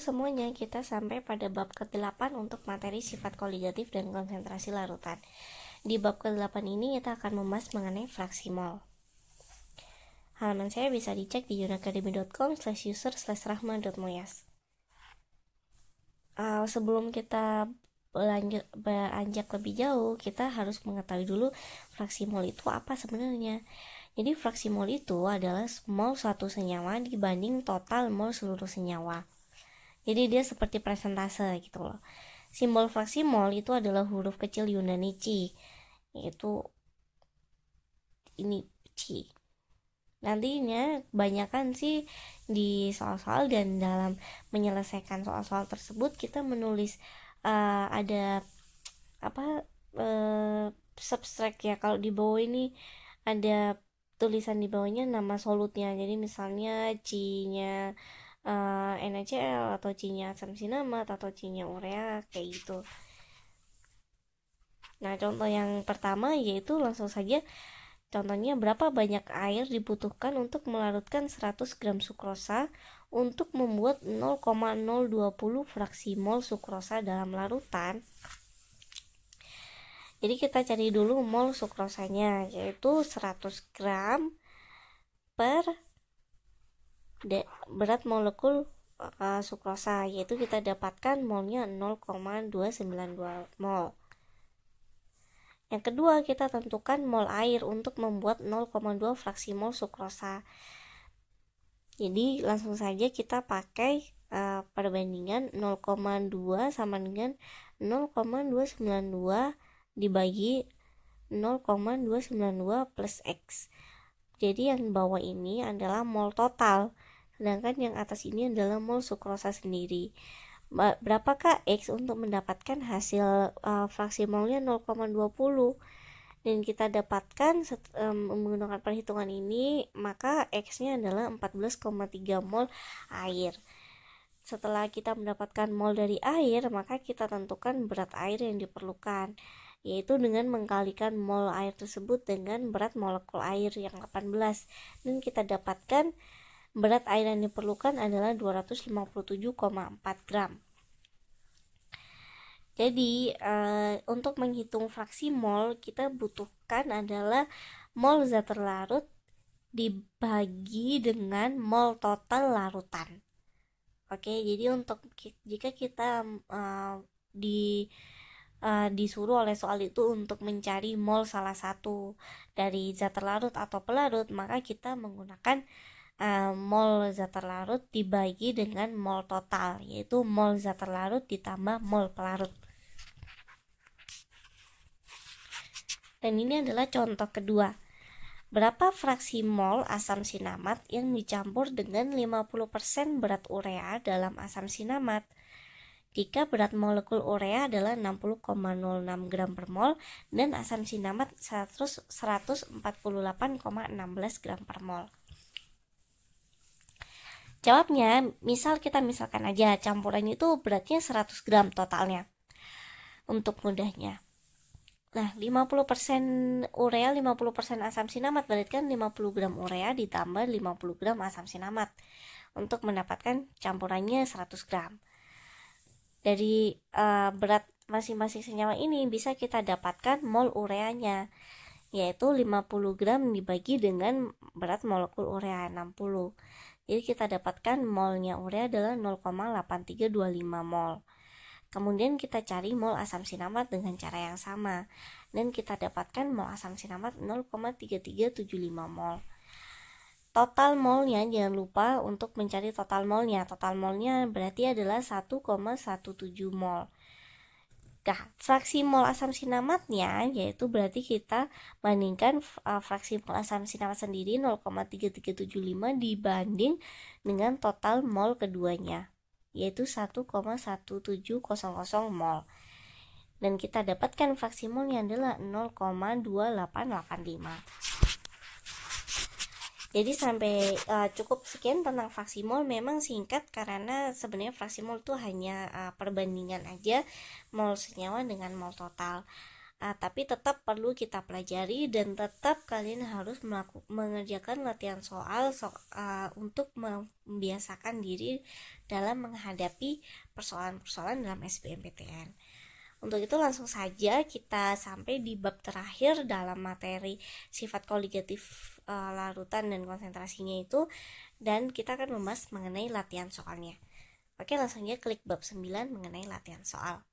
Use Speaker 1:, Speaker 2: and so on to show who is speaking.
Speaker 1: semuanya, kita sampai pada bab ke-8 untuk materi sifat koligatif dan konsentrasi larutan. Di bab ke-8 ini kita akan membahas mengenai fraksi mol. Halaman saya bisa dicek di unacademy.com slash user slash rahma.moyas. Uh, ah, sebelum kita lanjut beranjak lebih jauh, kita harus mengetahui dulu fraksi mol itu apa sebenarnya. Jadi fraksi mol itu adalah mol suatu senyawa dibanding total mol seluruh senyawa jadi dia seperti presentase gitu loh simbol fraksimol itu adalah huruf kecil Yunani C yaitu ini C nantinya banyakkan sih di soal-soal dan dalam menyelesaikan soal-soal tersebut kita menulis uh, ada apa uh, subtract ya kalau di bawah ini ada tulisan di bawahnya nama solutnya jadi misalnya C nya uh, eh, NaCl atau C-nya asam sinamat atau C-nya urea kayak gitu. Nah, contoh yang pertama yaitu langsung saja contohnya berapa banyak air dibutuhkan untuk melarutkan 100 gram sukrosa untuk membuat 0,020 fraksi mol sukrosa dalam larutan. Jadi kita cari dulu mol sukrosanya yaitu 100 gram per de, berat molekul uh, sukrosa yaitu kita dapatkan molnya 0,292 mol. Yang kedua, kita tentukan mol air untuk membuat 0,2 fraksi mol sukrosa. Jadi langsung saja kita pakai uh, perbandingan 0,2 sama dengan 0,292 dibagi 0,292 plus X. Jadi yang bawah ini adalah mol total. Sedangkan yang atas ini adalah mol sukrosa sendiri. Berapakah X untuk mendapatkan hasil uh, fraksi molnya 0,20? Dan kita dapatkan um, menggunakan perhitungan ini, maka X-nya adalah 14,3 mol air. Setelah kita mendapatkan mol dari air, maka kita tentukan berat air yang diperlukan yaitu dengan mengkalikan mol air tersebut dengan berat molekul air yang 18 dan kita dapatkan Berat air yang diperlukan adalah 257,4 gram. Jadi e, untuk menghitung fraksi mol kita butuhkan adalah mol zat terlarut dibagi dengan mol total larutan. Oke, jadi untuk jika kita e, di eh, disuruh oleh soal itu untuk mencari mol salah satu dari zat terlarut atau pelarut, maka kita menggunakan Eh, mol zat terlarut dibagi dengan mol total yaitu mol zat terlarut ditambah mol pelarut dan ini adalah contoh kedua berapa fraksi mol asam sinamat yang dicampur dengan 50% berat urea dalam asam sinamat jika berat molekul urea adalah 60,06 gram per mol dan asam sinamat 148,16 gram per mol. Jawabnya, misal kita misalkan aja campuran itu beratnya 100 gram totalnya untuk mudahnya. Nah, 50% urea, 50% asam sinamat berarti kan 50 gram urea ditambah 50 gram asam sinamat untuk mendapatkan campurannya 100 gram. Dari uh, berat masing-masing senyawa ini bisa kita dapatkan mol ureanya yaitu 50 gram dibagi dengan berat molekul urea 60. Jadi kita dapatkan molnya urea adalah 0,8325 mol. Kemudian kita cari mol asam sinamat dengan cara yang sama dan kita dapatkan mol asam sinamat 0,3375 mol. Total molnya jangan lupa untuk mencari total molnya. Total molnya berarti adalah 1,17 mol. Nah, fraksi mol asam sinamatnya yaitu berarti kita bandingkan uh, fraksi mol asam sinamat sendiri 0,3375 dibanding dengan total mol keduanya yaitu 1,1700 mol. Dan kita dapatkan fraksi molnya adalah 0,2885. Jadi sampai uh, cukup sekian tentang Faksimol memang singkat karena sebenarnya Faksimol itu hanya uh, perbandingan aja mol senyawa dengan mol total. Uh, tapi tetap perlu kita pelajari dan tetap kalian harus melaku, mengerjakan latihan soal so, uh, untuk membiasakan diri dalam menghadapi persoalan-persoalan dalam SBMPTN. Untuk itu langsung saja kita sampai di bab terakhir dalam materi sifat koligatif e, larutan dan konsentrasinya itu dan kita akan membahas mengenai latihan soalnya. Oke, langsung aja klik bab 9 mengenai latihan soal.